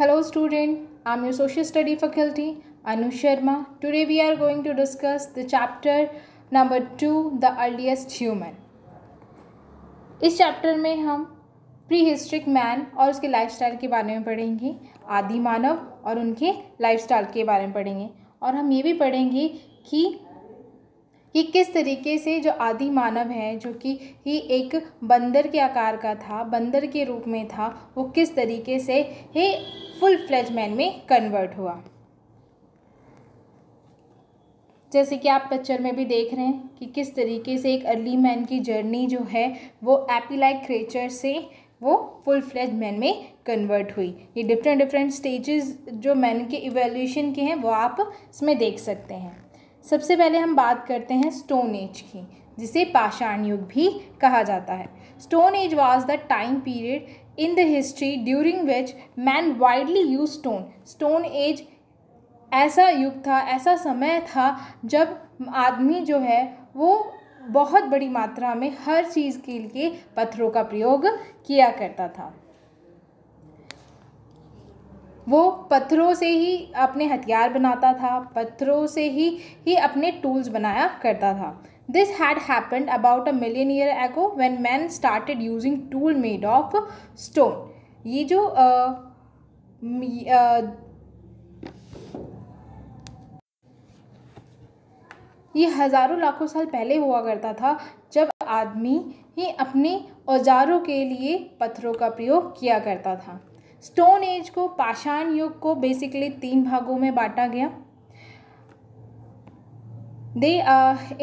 Hello student, I am your social study faculty Anu Sharma. Today we are going to discuss the chapter number 2 the earliest human. इस chapter में हम pre historic man और उसके lifestyle के बारे में पढ़ेंगे आदि मानव और उनके लाइफस्टाइल के बारे में पढ़ेंगे और हम ये भी पढ़ेंगे कि कि किस तरीके से जो आदि मानव है जो कि ही एक बंदर के आकार का था बंदर के रूप में था वो किस तरीके से हे फुल फ्लेज मैन में कन्वर्ट हुआ जैसे कि आप पिक्चर में भी देख रहे हैं कि किस तरीके से एक अर्ली मैन की जर्नी जो है वो एपीलाइक क्रेचर से वो फुल फ्लैज मैन में कन्वर्ट हुई ये डिफरेंट डिफरेंट स्टेजेस जो मैन के इवेल्यूशन के हैं वो आप इसमें देख सकते हैं सबसे पहले हम बात करते हैं स्टोन एज की जिसे पाषाण युग भी कहा जाता है stone age was the time period in the history during which man widely used stone stone age ऐसा युग था ऐसा समय था जब आदमी जो है वो बहुत बड़ी मात्रा में हर चीज़ के लिए पत्थरों का प्रयोग किया करता था वो पत्थरों से ही अपने हथियार बनाता था पत्थरों से ही ही अपने टूल्स बनाया करता था This had happened about a million year ago when men started using tool made of stone. ये जो uh, uh, ये हज़ारों लाखों साल पहले हुआ करता था जब आदमी ही अपने औजारों के लिए पत्थरों का प्रयोग किया करता था स्टोन एज को पाषाण युग को बेसिकली तीन भागों में बांटा गया दे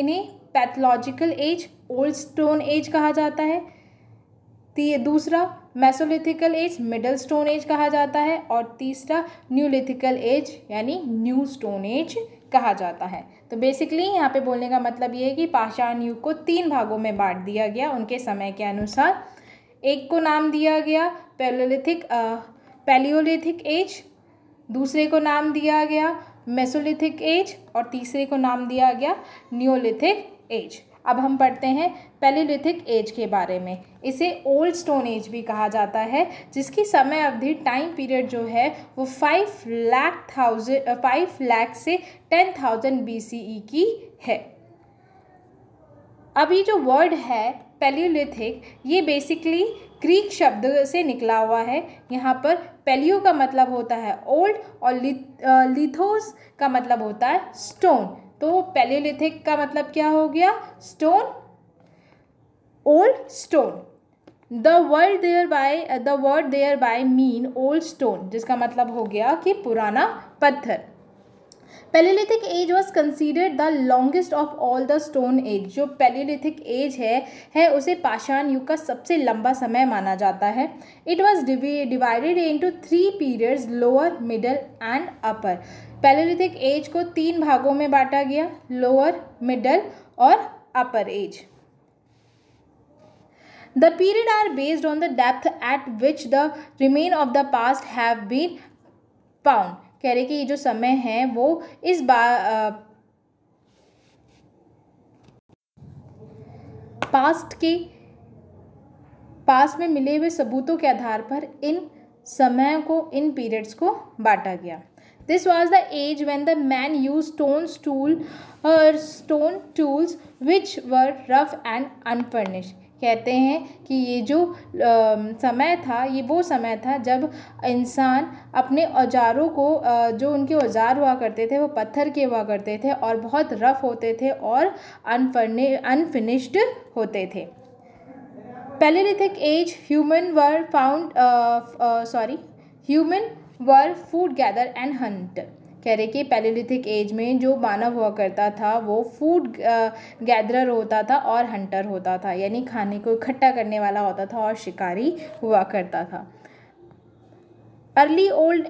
इन्हें pathological age old stone age कहा जाता है दूसरा mesolithic age middle stone age कहा जाता है और तीसरा न्यूलिथिकल एज यानी न्यू स्टोन एज कहा जाता है तो बेसिकली यहाँ पे बोलने का मतलब ये है कि पाषाण युग को तीन भागों में बांट दिया गया उनके समय के अनुसार एक को नाम दिया गया पेलोलिथिक पैलियोलिथिक एज दूसरे को नाम दिया गया मेसोलिथिक एज और तीसरे को नाम दिया गया न्योलिथिक एज अब हम पढ़ते हैं पैलीलिथिक एज के बारे में इसे ओल्ड स्टोन एज भी कहा जाता है जिसकी समय अवधि टाइम पीरियड जो है वो five lakh thousand five lakh से टेन थाउजेंड बी की है अब ये जो वर्ड है पैलीलिथिक ये बेसिकली क्रीक शब्द से निकला हुआ है यहाँ पर पेलियो का मतलब होता है ओल्ड और लिथोस का मतलब होता है स्टोन तो पेलियोलिथिक का मतलब क्या हो गया stone old stone the world thereby the word thereby mean old stone जिसका मतलब हो गया कि पुराना पत्थर paleolithic age was considered the longest of all the stone age जो पैलीलिथिक एज है है उसे पाषाण युग का सबसे लंबा समय माना जाता है it was divided into three periods lower middle and upper paleolithic age को तीन भागों में बांटा गया लोअर मिडल और upper age the period are based on the depth at which the remain of the past have been found कह रहे कि ये जो समय है वो इस बा पास्ट के पास में मिले हुए सबूतों के आधार पर इन समय को इन पीरियड्स को बांटा गया this was the age when the man use stone stool और stone tools which were rough and unfurnished कहते हैं कि ये जो समय था ये वो समय था जब इंसान अपने औजारों को जो उनके औजार हुआ करते थे वो पत्थर के हुआ करते थे और बहुत रफ़ होते थे और अनफर्नि अनफिनिश्ड होते थे paleolithic age human were found sorry human were food gather and hunter कह रहे कि पैलीलिथिक एज में जो मानव हुआ करता था वो फूड गैदरर होता था और हंटर होता था यानी खाने को इकट्ठा करने वाला होता था और शिकारी हुआ करता था अर्ली ओल्ड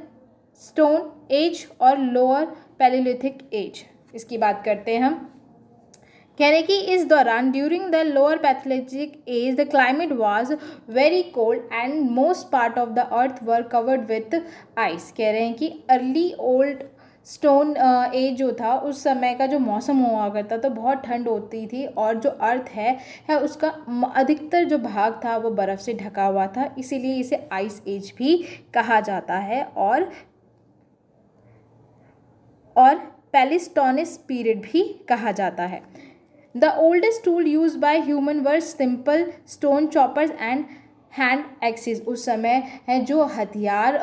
स्टोन एज और लोअर पैलीलिथिक एज इसकी बात करते हैं हम कह रहे कि इस दौरान during the lower pathologic age the climate was very cold and most part of the earth were covered with ice कह रहे हैं कि अर्ली ओल्ड स्टोन एज जो था उस समय का जो मौसम हुआ करता तो बहुत ठंड होती थी और जो अर्थ है है उसका अधिकतर जो भाग था वो बर्फ़ से ढका हुआ था इसीलिए इसे आइस एज भी कहा जाता है और और पैलिस्टोनिस पीरियड भी कहा जाता है the oldest tool use by human were simple stone choppers and hand axes उस समय हैं जो हथियार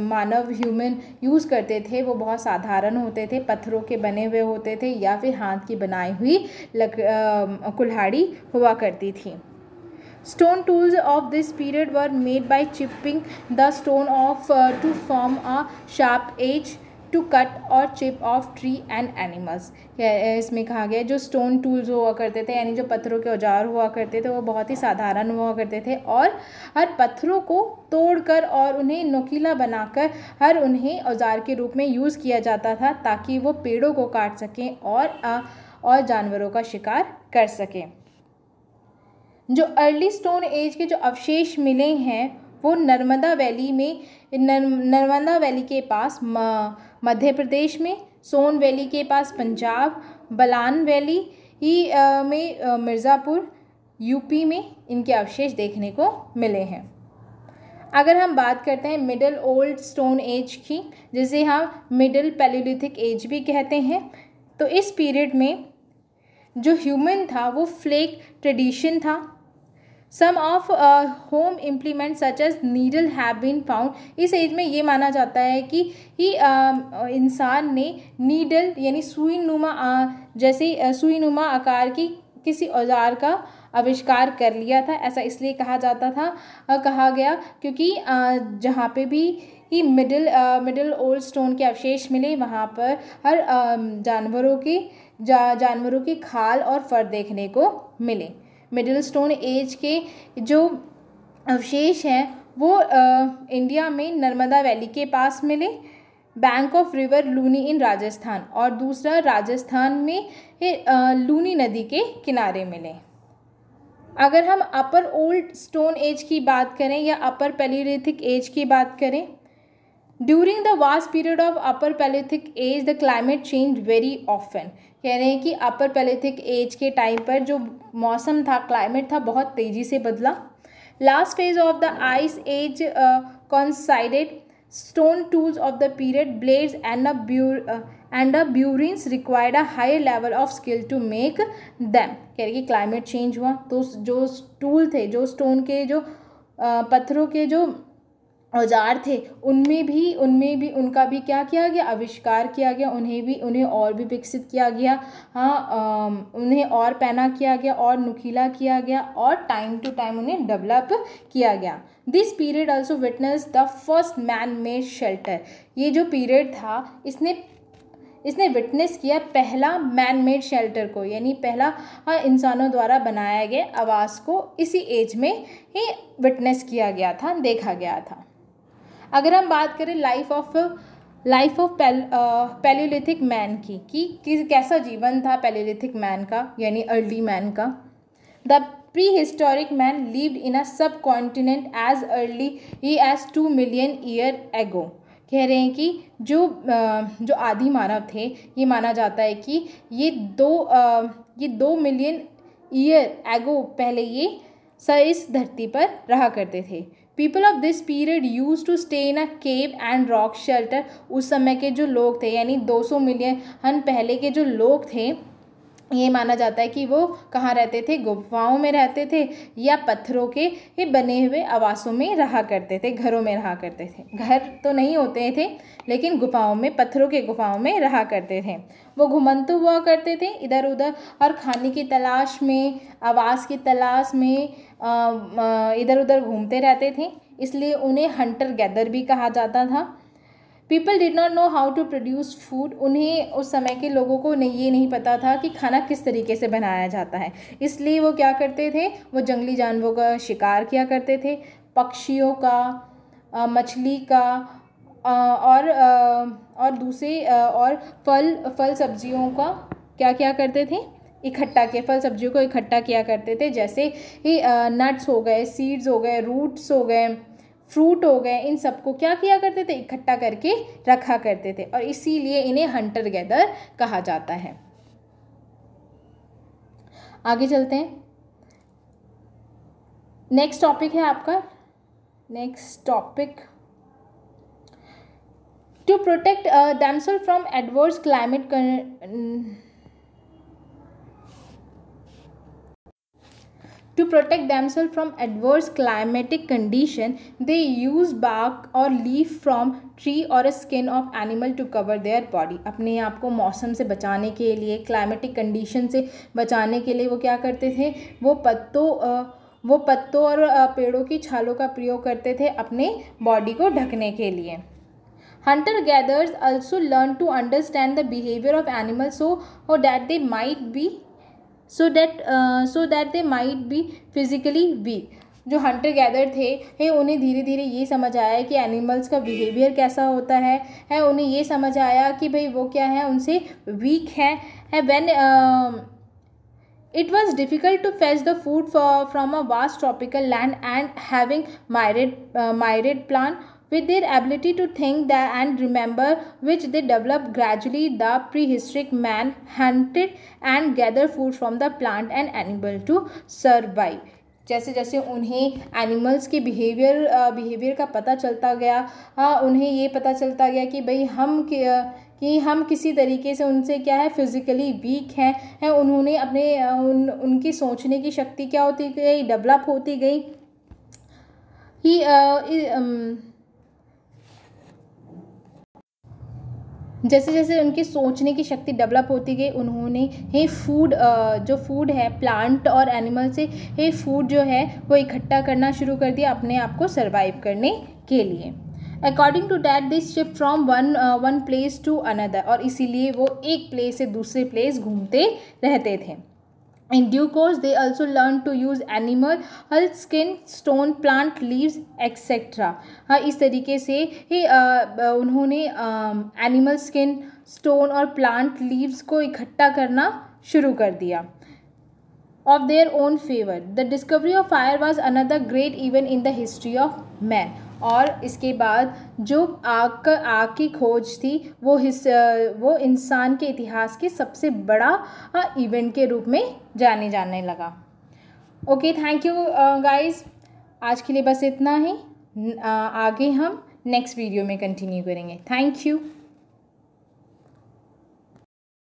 मानव ह्यूमन यूज़ करते थे वो बहुत साधारण होते थे पत्थरों के बने हुए होते थे या फिर हाथ की बनाई हुई लक कुल्हाड़ी हुआ करती थी stone tools of this period were made by chipping the stone off to form a sharp edge to cut और chip off tree and animals इसमें कहा गया जो स्टोन टूल्स हुआ करते थे यानी जो पत्थरों के औजार हुआ करते थे वो बहुत ही साधारण हुआ करते थे और हर पत्थरों को तोड़कर और उन्हें नोकीला बनाकर हर उन्हें औजार के रूप में यूज़ किया जाता था ताकि वो पेड़ों को काट सकें और आ, और जानवरों का शिकार कर सकें जो अर्ली स्टोन एज के जो अवशेष मिले हैं वो नर्मदा वैली में नर्मदा वैली के पास मध्य प्रदेश में सोन वैली के पास पंजाब बलान वैली ही में मिर्ज़ापुर यूपी में इनके अवशेष देखने को मिले हैं अगर हम बात करते हैं मिडल ओल्ड स्टोन एज की जिसे हम मिडल पैलोलिथिक एज भी कहते हैं तो इस पीरियड में जो ह्यूमन था वो फ्लेक ट्रेडिशन था some of home implement such as needle have been found इस एज में ये माना जाता है कि ही uh, इंसान ने नीडल यानी सुई नुमा uh, जैसे uh, सुई नुमा आकार की किसी औजार का आविष्कार कर लिया था ऐसा इसलिए कहा जाता था कहा गया क्योंकि जहाँ पे भी ही मिडिल मिडिल ओल्ड स्टोन के अवशेष मिले वहाँ पर हर um, जानवरों के जा जानवरों की खाल और फर देखने को मिले मिडिल स्टोन एज के जो अवशेष हैं वो आ, इंडिया में नर्मदा वैली के पास मिले bank of river Luni in Rajasthan और दूसरा राजस्थान में आ, लूनी नदी के किनारे मिले अगर हम अपर ओल्ड स्टोन एज की बात करें या अपर पेलीलिथिक एज की बात करें during the vast period of upper paleolithic age the climate change very often कह रहे हैं कि अपर पैलेथिक एज के टाइम पर जो मौसम था क्लाइमेट था बहुत तेज़ी से बदला last phase of the ice age considered stone tools of the period blade and a bur uh, uh a burins required a higher level of skill to make कि क्लाइमेट चेंज हुआ तो जो tool थे जो stone के जो uh, पत्थरों के जो औजार थे उनमें भी उनमें भी उनका भी क्या किया गया आविष्कार किया गया उन्हें भी उन्हें और भी विकसित किया गया हाँ उन्हें और पैना किया गया और नुकीला किया गया और टाइम टू टाइम उन्हें डेवलप किया गया this period also witness the first man made shelter ये जो पीरियड था इसने इसने विटनेस किया पहला मैन मेड शेल्टर को यानी पहला हाँ, इंसानों द्वारा बनाया गया आवास को इसी एज में ही विटनेस किया गया था देखा गया था अगर हम बात करें life of life of paleolithic man की कि किस कैसा जीवन था पैलियोलिथिक मैन का यानी अर्ली मैन का the pre historic man lived in a sub continent as early ही as two million year ago कह रहे हैं कि जो जो आदि मानव थे ये माना जाता है कि ये दो ये दो मिलियन ईयर एगो पहले ये इस धरती पर रहा करते थे people of this period use to stay in a cave and rock shelter उस समय के जो लोग थे यानी 200 मिलियन हन पहले के जो लोग थे ये माना जाता है कि वो कहाँ रहते थे गुफाओं में रहते थे या पत्थरों के बने हुए आवासों में रहा करते थे घरों में रहा करते थे घर तो नहीं होते थे लेकिन गुफाओं में पत्थरों के गुफाओं में रहा करते थे वो घुमंतु हुआ करते थे इधर उधर और खाने की तलाश में आवास की तलाश में इधर उधर घूमते रहते थे इसलिए उन्हें हंटर गैदर भी कहा जाता था people did not know how to produce food उन्हें उस समय के लोगों को नहीं ये नहीं पता था कि खाना किस तरीके से बनाया जाता है इसलिए वो क्या करते थे वो जंगली जानवरों का शिकार किया करते थे पक्षियों का मछली का और और दूसरे और फल फल सब्जियों का क्या क्या करते थे इकट्ठा के फल सब्जियों को इकट्ठा किया करते थे जैसे ही नट्स हो गए सीड्स हो गए रूट्स हो गए फ्रूट हो गए इन सबको क्या किया करते थे इकट्ठा करके रखा करते थे और इसीलिए इन्हें हंटर गैदर कहा जाता है आगे चलते हैं नेक्स्ट टॉपिक है आपका next topic to protect uh, from adverse climate To protect themselves from adverse climatic condition, they use bark or leaf from tree और skin of animal to cover their body अपने आप को मौसम से बचाने के लिए क्लाइमेटिक कंडीशन से बचाने के लिए वो क्या करते थे वो पत्तों वो पत्तों और पेड़ों की छालों का प्रयोग करते थे अपने बॉडी को ढकने के लिए hunter gatherers also learn to understand the behavior of animals so, so that they might be so that so that they might be physically weak जो हंटर गैदर थे है उन्हें धीरे धीरे ये समझ आया कि एनिमल्स का बिहेवियर कैसा होता है है उन्हें ये समझ आया कि भाई वो क्या है उनसे वीक है है when it was difficult to fetch the food from a vast tropical land and having myriad myriad plan with their ability to think that and remember which they developed gradually the prehistoric man hunted and gathered food from the plant and animal to survive जैसे जैसे उन्हें animals के behaviour behaviour का पता चलता गया आ, उन्हें ये पता चलता गया कि भाई हम कि हम किसी तरीके से उनसे क्या है फिज़िकली वीक हैं है, उन्होंने अपने उन उनकी सोचने की शक्ति क्या होती गई डेवलप होती गई ही जैसे जैसे उनकी सोचने की शक्ति डेवलप होती गई उन्होंने हे फूड जो फूड है प्लांट और एनिमल से हे फूड जो है वो इकट्ठा करना शुरू कर दिया अपने आप को सर्वाइव करने के लिए according to that this shift from one one place to another और इसीलिए वो एक प्लेस से दूसरे प्लेस घूमते रहते थे In due course, they also learn to use animal, hull, skin, stone, plant, leaves, etc. हाँ इस तरीके से ही आ, उन्होंने एनिमल स्किन स्टोन और प्लांट लीव्स को इकट्ठा करना शुरू कर दिया of their own favor. The discovery of fire was another great event in the history of man. और इसके बाद जो आग आग की खोज थी वो हिस वो इंसान के इतिहास के सबसे बड़ा इवेंट के रूप में जाने जाने लगा ओके थैंक यू गाइस आज के लिए बस इतना ही आगे हम नेक्स्ट वीडियो में कंटिन्यू करेंगे थैंक यू